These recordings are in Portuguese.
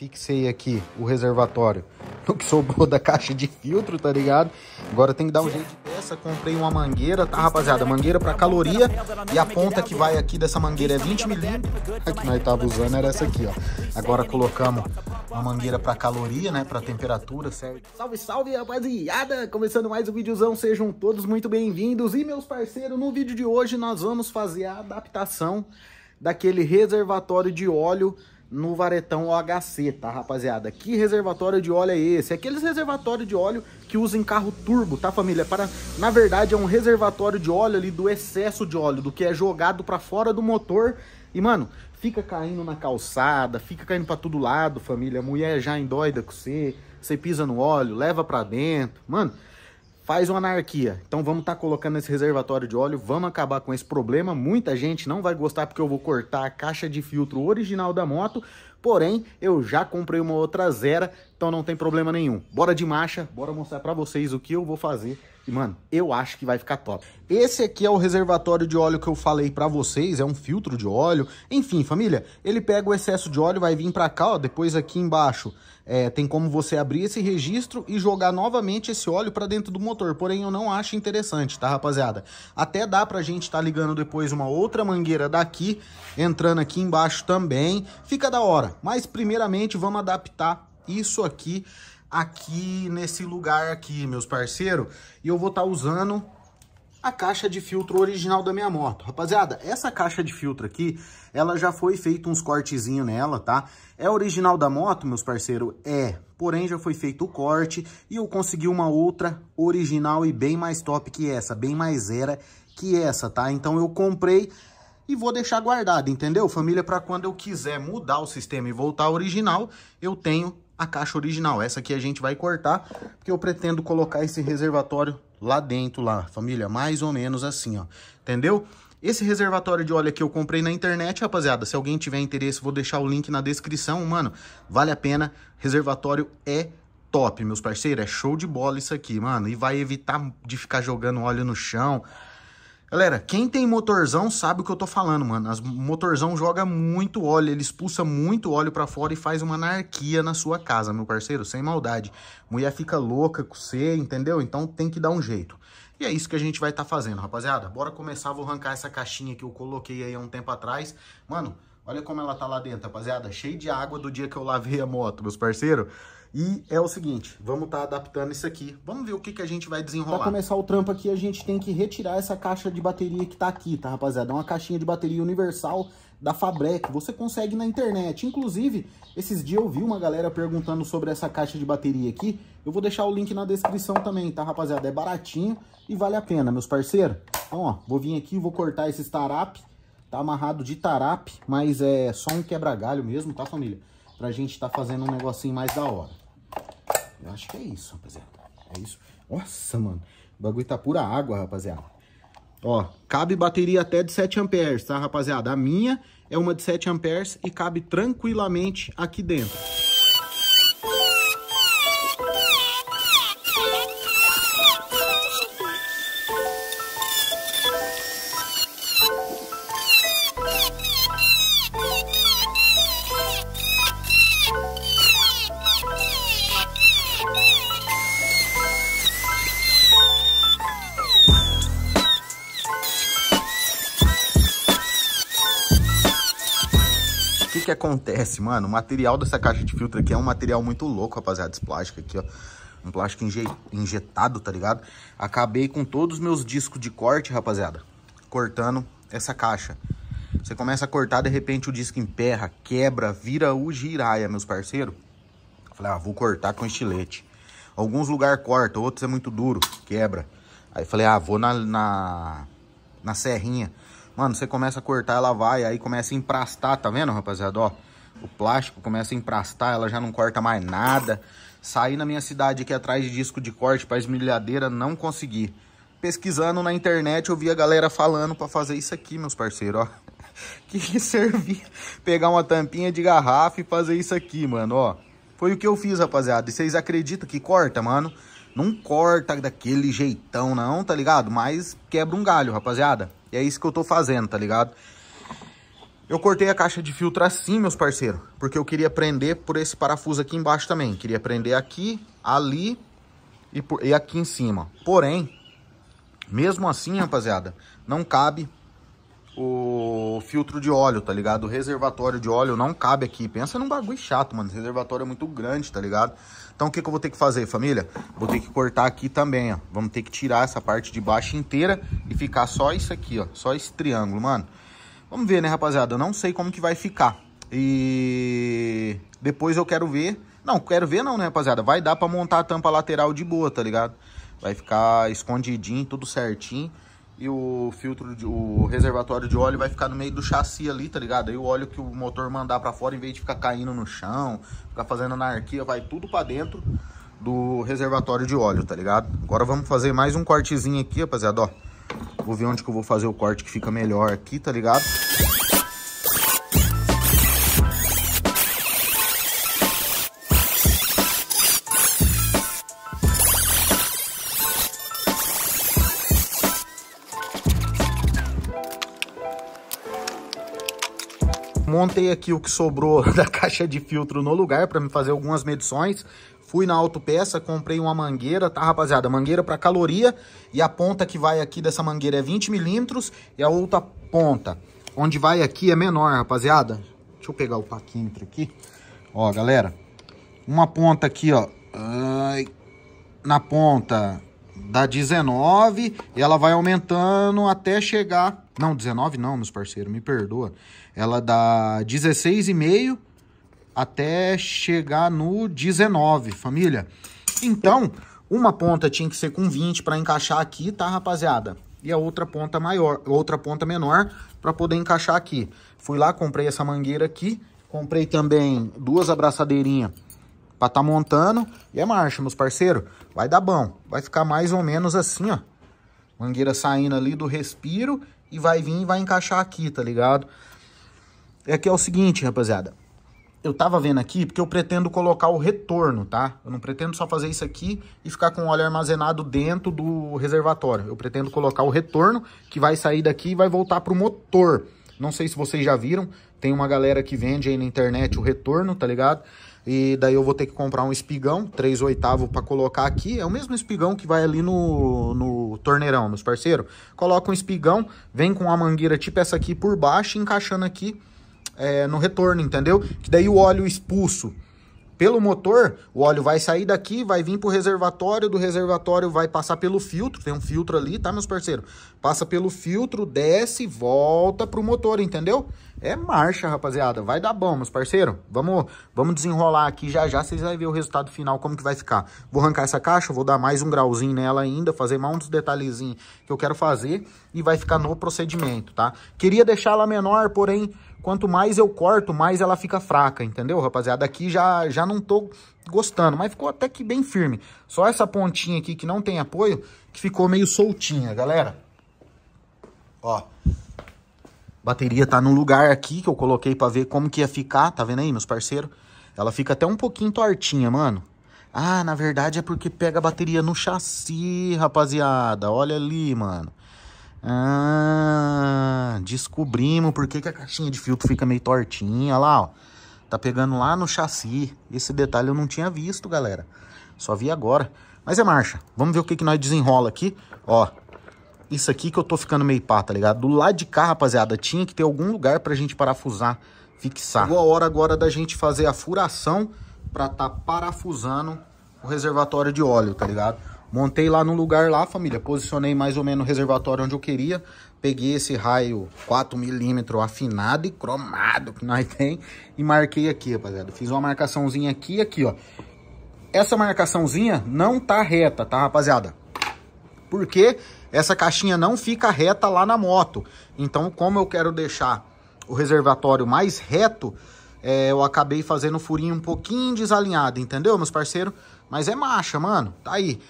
fixei aqui o reservatório no que sobrou da caixa de filtro, tá ligado? Agora tem que dar um jeito dessa, comprei uma mangueira, tá rapaziada? Mangueira para caloria e a ponta que vai aqui dessa mangueira é 20 milímetros, a que nós tava tá usando era essa aqui, ó. Agora colocamos uma mangueira para caloria, né, para temperatura, certo? Salve, salve, rapaziada! Começando mais um videozão, sejam todos muito bem-vindos. E meus parceiros, no vídeo de hoje nós vamos fazer a adaptação daquele reservatório de óleo no Varetão OHC, tá, rapaziada? Que reservatório de óleo é esse? É aqueles reservatórios de óleo que usa em carro turbo, tá, família? Para, na verdade, é um reservatório de óleo ali do excesso de óleo, do que é jogado para fora do motor. E, mano, fica caindo na calçada, fica caindo para todo lado, família. A mulher já endoida com você, você pisa no óleo, leva para dentro. Mano, faz uma anarquia. Então vamos estar tá colocando esse reservatório de óleo, vamos acabar com esse problema. Muita gente não vai gostar porque eu vou cortar a caixa de filtro original da moto, porém eu já comprei uma outra Zera, então não tem problema nenhum. Bora de marcha, bora mostrar para vocês o que eu vou fazer e, mano, eu acho que vai ficar top. Esse aqui é o reservatório de óleo que eu falei pra vocês, é um filtro de óleo. Enfim, família, ele pega o excesso de óleo, vai vir pra cá, ó, depois aqui embaixo é, tem como você abrir esse registro e jogar novamente esse óleo pra dentro do motor. Porém, eu não acho interessante, tá, rapaziada? Até dá pra gente estar tá ligando depois uma outra mangueira daqui, entrando aqui embaixo também. Fica da hora, mas primeiramente vamos adaptar isso aqui aqui nesse lugar aqui, meus parceiros. E eu vou estar tá usando a caixa de filtro original da minha moto. Rapaziada, essa caixa de filtro aqui, ela já foi feito uns cortezinhos nela, tá? É original da moto, meus parceiros? É. Porém, já foi feito o corte e eu consegui uma outra original e bem mais top que essa, bem mais era que essa, tá? Então eu comprei e vou deixar guardado, entendeu? Família, para quando eu quiser mudar o sistema e voltar ao original, eu tenho a caixa original. Essa aqui a gente vai cortar, porque eu pretendo colocar esse reservatório lá dentro, lá, família. Mais ou menos assim, ó. Entendeu? Esse reservatório de óleo aqui eu comprei na internet, rapaziada. Se alguém tiver interesse, vou deixar o link na descrição. Mano, vale a pena. Reservatório é top, meus parceiros. É show de bola isso aqui, mano. E vai evitar de ficar jogando óleo no chão, Galera, quem tem motorzão sabe o que eu tô falando, mano. As motorzão joga muito óleo, ele expulsa muito óleo para fora e faz uma anarquia na sua casa, meu parceiro, sem maldade. Mulher fica louca com você, entendeu? Então tem que dar um jeito. E é isso que a gente vai estar tá fazendo, rapaziada. Bora começar, vou arrancar essa caixinha que eu coloquei aí há um tempo atrás. Mano, olha como ela tá lá dentro, rapaziada. Cheia de água do dia que eu lavei a moto, meus parceiros. E é o seguinte, vamos estar tá adaptando isso aqui. Vamos ver o que, que a gente vai desenrolar. Para começar o trampo aqui, a gente tem que retirar essa caixa de bateria que está aqui, tá, rapaziada? É uma caixinha de bateria universal da Fabrec. Você consegue na internet. Inclusive, esses dias eu vi uma galera perguntando sobre essa caixa de bateria aqui. Eu vou deixar o link na descrição também, tá, rapaziada? É baratinho e vale a pena, meus parceiros. Então, ó, vou vir aqui, vou cortar esse tarap. Tá amarrado de tarap, mas é só um quebra-galho mesmo, tá, família? Pra gente tá fazendo um negocinho mais da hora. Eu acho que é isso, rapaziada. É isso. Nossa, mano. O bagulho tá pura água, rapaziada. Ó, cabe bateria até de 7 amperes, tá, rapaziada? A minha é uma de 7 amperes e cabe tranquilamente aqui dentro. que que acontece, mano? O material dessa caixa de filtro aqui é um material muito louco, rapaziada. Esse plástico aqui, ó. Um plástico injetado, tá ligado? Acabei com todos os meus discos de corte, rapaziada. Cortando essa caixa. Você começa a cortar, de repente o disco emperra, quebra, vira o giraia, meus parceiros. Falei, ah, vou cortar com estilete. Alguns lugares corta, outros é muito duro, quebra. Aí falei, ah, vou na, na, na serrinha. Mano, você começa a cortar, ela vai, aí começa a emprastar, tá vendo, rapaziada? Ó, o plástico começa a emprastar, ela já não corta mais nada. Saí na minha cidade aqui atrás de disco de corte para esmilhadeira, não consegui. Pesquisando na internet, eu vi a galera falando para fazer isso aqui, meus parceiros, ó. Que servia pegar uma tampinha de garrafa e fazer isso aqui, mano, ó. Foi o que eu fiz, rapaziada. E vocês acreditam que corta, mano? Não corta daquele jeitão, não, tá ligado? Mas quebra um galho, rapaziada. E é isso que eu tô fazendo, tá ligado? Eu cortei a caixa de filtro assim, meus parceiros, porque eu queria prender por esse parafuso aqui embaixo também. Queria prender aqui, ali e, por, e aqui em cima. Porém, mesmo assim, rapaziada, não cabe o filtro de óleo, tá ligado? O reservatório de óleo não cabe aqui. Pensa num bagulho chato, mano. Esse reservatório é muito grande, tá ligado? Então o que, que eu vou ter que fazer, família? Vou ter que cortar aqui também, ó. Vamos ter que tirar essa parte de baixo inteira e ficar só isso aqui, ó. Só esse triângulo, mano. Vamos ver, né, rapaziada? Eu não sei como que vai ficar. E depois eu quero ver... Não, quero ver não, né, rapaziada? Vai dar pra montar a tampa lateral de boa, tá ligado? Vai ficar escondidinho, tudo certinho e o filtro, de, o reservatório de óleo vai ficar no meio do chassi ali, tá ligado? Aí o óleo que o motor mandar para fora, em vez de ficar caindo no chão, ficar fazendo anarquia, vai tudo para dentro do reservatório de óleo, tá ligado? Agora vamos fazer mais um cortezinho aqui, rapaziada, ó. Vou ver onde que eu vou fazer o corte que fica melhor aqui, tá ligado? Montei aqui o que sobrou da caixa de filtro no lugar para me fazer algumas medições. Fui na autopeça, comprei uma mangueira, tá, rapaziada? Mangueira para caloria e a ponta que vai aqui dessa mangueira é 20 milímetros e a outra ponta, onde vai aqui é menor, rapaziada. Deixa eu pegar o paquímetro aqui. Ó, galera, uma ponta aqui, ó, na ponta dá 19 e ela vai aumentando até chegar. Não, 19 não, meus parceiros, me perdoa. Ela dá 16,5 até chegar no 19, família. Então, uma ponta tinha que ser com 20 para encaixar aqui, tá, rapaziada? E a outra ponta maior, outra ponta menor para poder encaixar aqui. Fui lá, comprei essa mangueira aqui, comprei também duas abraçadeirinhas para tá montando e é marcha, meus parceiros. Vai dar bom, vai ficar mais ou menos assim, ó. Mangueira saindo ali do respiro e vai vir e vai encaixar aqui, tá ligado? É que é o seguinte, rapaziada. Eu tava vendo aqui porque eu pretendo colocar o retorno, tá? Eu não pretendo só fazer isso aqui e ficar com o óleo armazenado dentro do reservatório. Eu pretendo colocar o retorno que vai sair daqui e vai voltar pro motor. Não sei se vocês já viram, tem uma galera que vende aí na internet o retorno, tá ligado? E daí eu vou ter que comprar um espigão, 3 oitavo para colocar aqui. É o mesmo espigão que vai ali no, no torneirão, meus parceiros. Coloca um espigão, vem com uma mangueira tipo essa aqui por baixo, encaixando aqui é, no retorno, entendeu? Que daí o óleo expulso pelo motor, o óleo vai sair daqui, vai vir para o reservatório, do reservatório vai passar pelo filtro, tem um filtro ali, tá, meus parceiros? Passa pelo filtro, desce, volta para o motor, entendeu? É marcha, rapaziada, vai dar bom, meus parceiros. Vamos, vamos desenrolar aqui já já, vocês vão ver o resultado final, como que vai ficar. Vou arrancar essa caixa, vou dar mais um grauzinho nela ainda, fazer mais uns detalhezinhos que eu quero fazer e vai ficar no procedimento, tá? Queria deixar ela menor, porém quanto mais eu corto, mais ela fica fraca, entendeu, rapaziada? Aqui já, já não tô gostando, mas ficou até que bem firme. Só essa pontinha aqui que não tem apoio, que ficou meio soltinha, galera. Ó, bateria tá no lugar aqui que eu coloquei pra ver como que ia ficar, tá vendo aí, meus parceiros? Ela fica até um pouquinho tortinha, mano. Ah, na verdade é porque pega a bateria no chassi, rapaziada. Olha ali, mano. Ah, descobrimos por que, que a caixinha de filtro fica meio tortinha. Olha lá, ó. Tá pegando lá no chassi. Esse detalhe eu não tinha visto, galera. Só vi agora. Mas é marcha. Vamos ver o que, que nós desenrola aqui. Ó, isso aqui que eu tô ficando meio pá, tá ligado? Do lado de cá, rapaziada, tinha que ter algum lugar pra gente parafusar, fixar. Chegou a hora agora da gente fazer a furação pra tá parafusando o reservatório de óleo, tá ligado? Montei lá no lugar lá, família, posicionei mais ou menos o reservatório onde eu queria. Peguei esse raio 4mm afinado e cromado que nós tem e marquei aqui, rapaziada. Fiz uma marcaçãozinha aqui e aqui, ó. Essa marcaçãozinha não tá reta, tá, rapaziada? Porque essa caixinha não fica reta lá na moto. Então, como eu quero deixar o reservatório mais reto, é, eu acabei fazendo o furinho um pouquinho desalinhado, entendeu, meus parceiros? Mas é marcha, mano. Tá aí.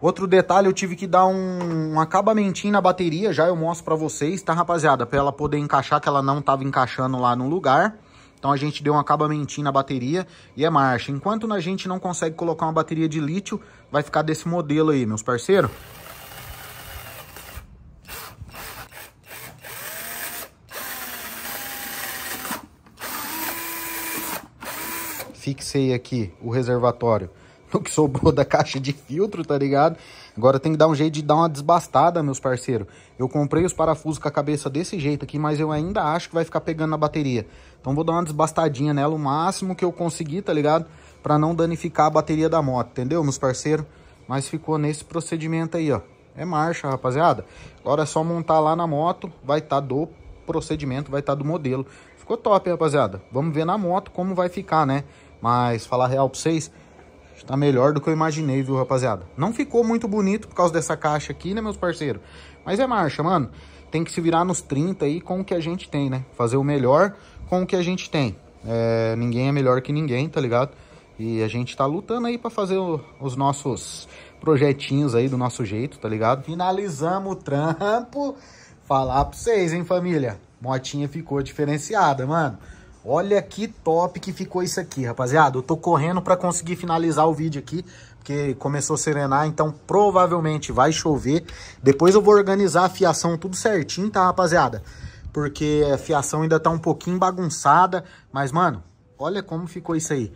Outro detalhe, eu tive que dar um, um acabamentinho na bateria, já eu mostro pra vocês, tá, rapaziada? Pra ela poder encaixar, que ela não tava encaixando lá no lugar. Então a gente deu um acabamentinho na bateria e é marcha. Enquanto a gente não consegue colocar uma bateria de lítio, vai ficar desse modelo aí, meus parceiros. Fixei aqui o reservatório o que sobrou da caixa de filtro, tá ligado? Agora tem que dar um jeito de dar uma desbastada, meus parceiros. Eu comprei os parafusos com a cabeça desse jeito aqui, mas eu ainda acho que vai ficar pegando na bateria. Então vou dar uma desbastadinha nela o máximo que eu conseguir, tá ligado? Pra não danificar a bateria da moto, entendeu, meus parceiros? Mas ficou nesse procedimento aí, ó. É marcha, rapaziada. Agora é só montar lá na moto, vai estar tá do procedimento, vai estar tá do modelo. Ficou top, rapaziada. Vamos ver na moto como vai ficar, né? Mas falar real pra vocês... Tá melhor do que eu imaginei, viu, rapaziada? Não ficou muito bonito por causa dessa caixa aqui, né, meus parceiros? Mas é marcha, mano. Tem que se virar nos 30 aí com o que a gente tem, né? Fazer o melhor com o que a gente tem. É, ninguém é melhor que ninguém, tá ligado? E a gente tá lutando aí pra fazer o, os nossos projetinhos aí do nosso jeito, tá ligado? Finalizamos o trampo. Falar pra vocês, hein, família? Motinha ficou diferenciada, mano. Olha que top que ficou isso aqui, rapaziada. Eu tô correndo para conseguir finalizar o vídeo aqui, porque começou a serenar, então provavelmente vai chover. Depois eu vou organizar a fiação tudo certinho, tá, rapaziada? Porque a fiação ainda tá um pouquinho bagunçada, mas, mano, olha como ficou isso aí.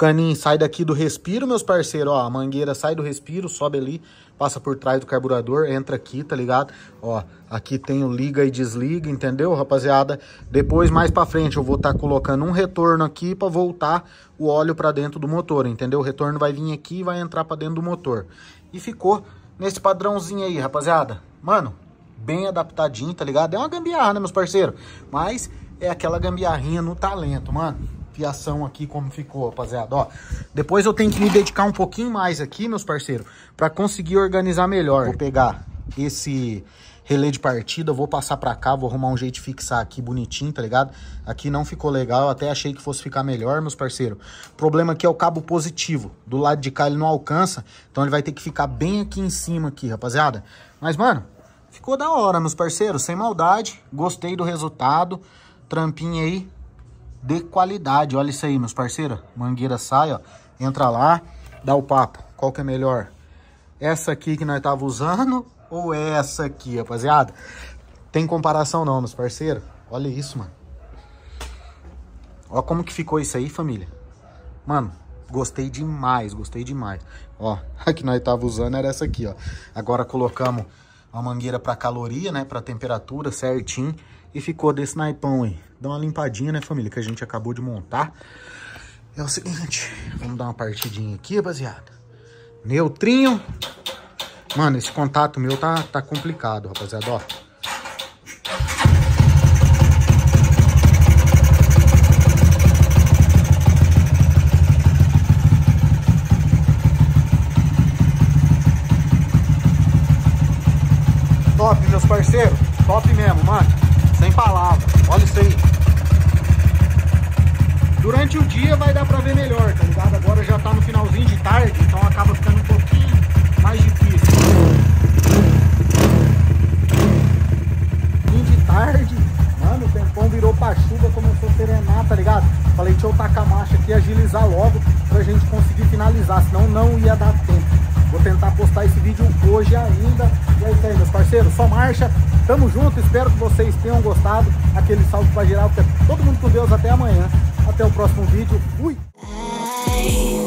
Caninho sai daqui do respiro, meus parceiros. Ó, a mangueira sai do respiro, sobe ali, passa por trás do carburador, entra aqui, tá ligado? Ó, aqui tem o liga e desliga, entendeu, rapaziada? Depois, mais pra frente, eu vou estar tá colocando um retorno aqui pra voltar o óleo pra dentro do motor, entendeu? O retorno vai vir aqui e vai entrar pra dentro do motor. E ficou nesse padrãozinho aí, rapaziada. Mano, bem adaptadinho, tá ligado? É uma gambiarra, né, meus parceiros? Mas é aquela gambiarrinha no talento, mano piação aqui como ficou, rapaziada. Ó, depois eu tenho que me dedicar um pouquinho mais aqui, meus parceiros, para conseguir organizar melhor. Vou pegar esse relé de partida, vou passar pra cá, vou arrumar um jeito de fixar aqui bonitinho, tá ligado? Aqui não ficou legal, até achei que fosse ficar melhor, meus parceiros. O problema aqui é o cabo positivo, do lado de cá ele não alcança, então ele vai ter que ficar bem aqui em cima aqui, rapaziada. Mas, mano, ficou da hora, meus parceiros, sem maldade, gostei do resultado, trampinha aí, de qualidade. Olha isso aí, meus parceiros. Mangueira sai, ó. Entra lá, dá o papo. Qual que é melhor? Essa aqui que nós tava usando ou essa aqui, rapaziada? Tem comparação não, meus parceiros. Olha isso, mano. Ó como que ficou isso aí, família. Mano, gostei demais, gostei demais. Ó, a que nós tava usando era essa aqui, ó. Agora colocamos a mangueira para caloria, né? Para temperatura certinho. E ficou desse naipão aí dar uma limpadinha, né, família, que a gente acabou de montar. É o seguinte, vamos dar uma partidinha aqui, rapaziada. Neutrinho. Mano, esse contato meu tá, tá complicado, rapaziada, ó. Top, meus parceiros. Top mesmo, mano. Sem palavras. Olha isso aí. Durante o dia vai dar pra ver melhor, tá ligado? Agora já tá no finalzinho de tarde, então acaba ficando um pouquinho mais difícil. Fim de tarde, mano, o tempão virou pra chuva, começou a serenar, tá ligado? Falei, deixa eu tacar a marcha aqui e agilizar logo pra gente conseguir finalizar, senão não ia dar tempo. Vou tentar postar esse vídeo hoje ainda. E é isso aí, meus parceiros. Só marcha, Tamo junto, espero que vocês tenham gostado. Aquele salve pra geral, é todo mundo com Deus até amanhã. Até o próximo vídeo. Fui!